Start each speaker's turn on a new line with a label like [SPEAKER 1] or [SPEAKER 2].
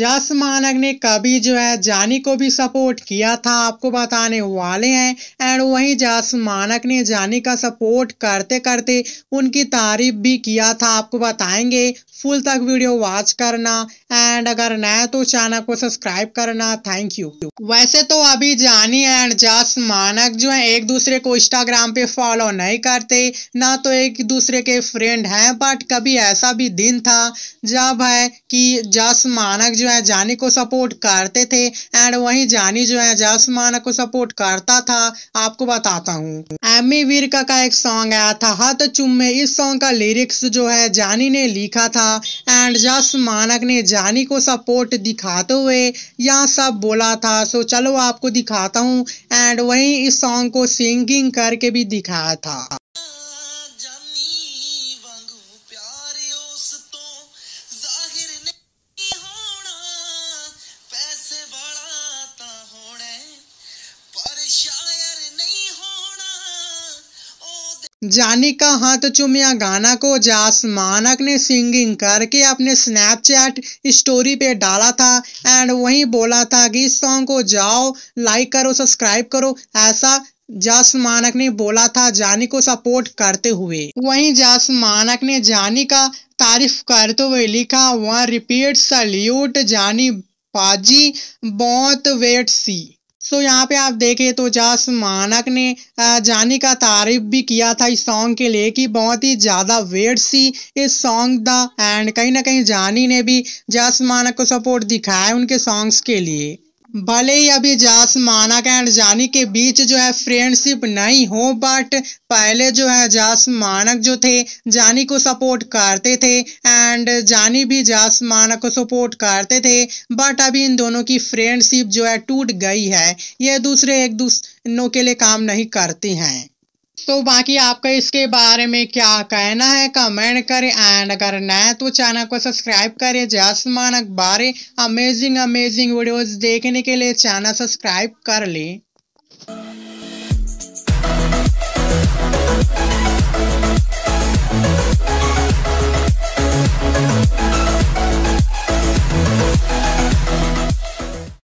[SPEAKER 1] जासमान मानक ने कभी जो है जानी को भी सपोर्ट किया था आपको बताने वाले हैं एंड वहीं जासमान ने जानी का सपोर्ट करते करते उनकी तारीफ भी किया था आपको बताएंगे फुल तक वीडियो वॉच करना एंड अगर नया तो चैनल को सब्सक्राइब करना थैंक यू वैसे तो अभी जानी एंड जस मानक जो है एक दूसरे को इंस्टाग्राम पे फॉलो नहीं करते ना तो एक दूसरे के फ्रेंड हैं बट कभी ऐसा भी दिन था जब है कि जस मानक जो है जानी को सपोर्ट करते थे एंड वहीं जानी जो है जसमाना को सपोर्ट करता था आपको बताता हूँ एमी वीरका का एक सॉन्ग आया था हत चुम्बे इस सॉन्ग का लिरिक्स जो है जानी ने लिखा था एंड जस मानक ने जानी को सपोर्ट दिखाते हुए यह सब बोला था सो चलो आपको दिखाता हूँ एंड वहीं इस सॉन्ग को सिंगिंग करके भी दिखाया था जानी का हाथ चुमिया गाना को जास मानक ने सिंगिंग करके अपने स्नैपचैट स्टोरी पे डाला था एंड वहीं बोला था कि इस सॉन्ग को जाओ लाइक करो सब्सक्राइब करो ऐसा जास मानक ने बोला था जानी को सपोर्ट करते हुए वहीं जास मानक ने जानी का तारीफ करते हुए लिखा वन रिपीट सल्यूट जानी पाजी बहुत वेट सी सो so, यहाँ पे आप देखें तो जास मानक ने जानी का तारीफ भी किया था इस सॉन्ग के लिए कि बहुत ही ज़्यादा वेट सी इस सॉन्ग द एंड कहीं ना कहीं जानी ने भी जास मानक को सपोर्ट दिखाया उनके सॉन्ग्स के लिए भले ही अभी जासमानक एंड जानी के बीच जो है फ्रेंडशिप नहीं हो बट पहले जो है जासमानक जो थे जानी को सपोर्ट करते थे एंड जानी भी जास मानक को सपोर्ट करते थे बट अभी इन दोनों की फ्रेंडशिप जो है टूट गई है ये दूसरे एक दूसरों के लिए काम नहीं करती हैं तो बाकी आपका इसके बारे में क्या कहना है कमेंट करें एंड अगर नए तो चैनल को सब्सक्राइब करें जैसमान अखबारें अमेजिंग अमेजिंग वीडियोस देखने के लिए चैनल सब्सक्राइब कर लें